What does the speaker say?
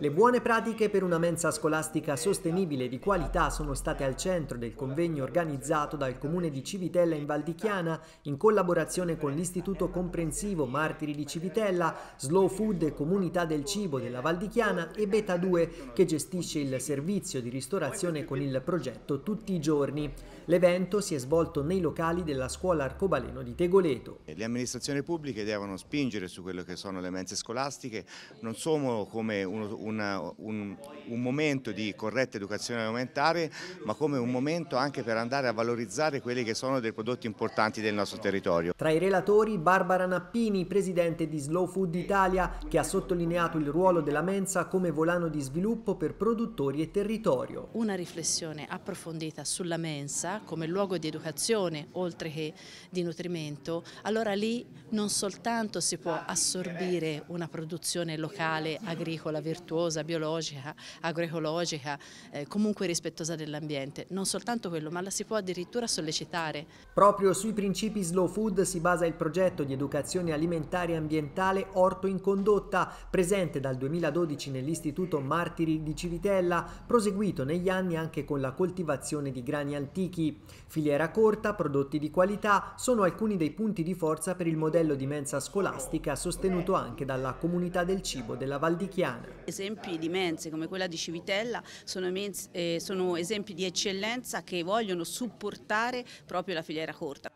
Le buone pratiche per una mensa scolastica sostenibile e di qualità sono state al centro del convegno organizzato dal comune di Civitella in Val di Chiana in collaborazione con l'Istituto Comprensivo Martiri di Civitella, Slow Food e Comunità del Cibo della Val di Chiana e Beta 2 che gestisce il servizio di ristorazione con il progetto Tutti i giorni. L'evento si è svolto nei locali della scuola Arcobaleno di Tegoleto. Le amministrazioni pubbliche devono spingere su quelle che sono le mense scolastiche, non solo come un un, una, un, un, momento di corretta educazione alimentare ma come un momento anche per andare a valorizzare quelli che sono dei prodotti importanti del nostro territorio. Tra i relatori Barbara Nappini, presidente di Slow Food Italia, che ha sottolineato il ruolo della mensa come volano di sviluppo per produttori e territorio. Una riflessione approfondita sulla mensa come luogo di educazione oltre che di nutrimento, allora lì non soltanto si può assorbire una produzione locale, agricola, virtuosa, biologica, agroecologica, eh, comunque rispettosa dell'ambiente. Non soltanto quello, ma la si può addirittura sollecitare. Proprio sui principi slow food si basa il progetto di educazione alimentare e ambientale Orto in Condotta, presente dal 2012 nell'Istituto Martiri di Civitella, proseguito negli anni anche con la coltivazione di grani antichi. Filiera corta, prodotti di qualità sono alcuni dei punti di forza per il modello di mensa scolastica sostenuto anche dalla comunità del cibo della Valdichiana esempi di mense come quella di Civitella sono, mense, eh, sono esempi di eccellenza che vogliono supportare proprio la filiera corta.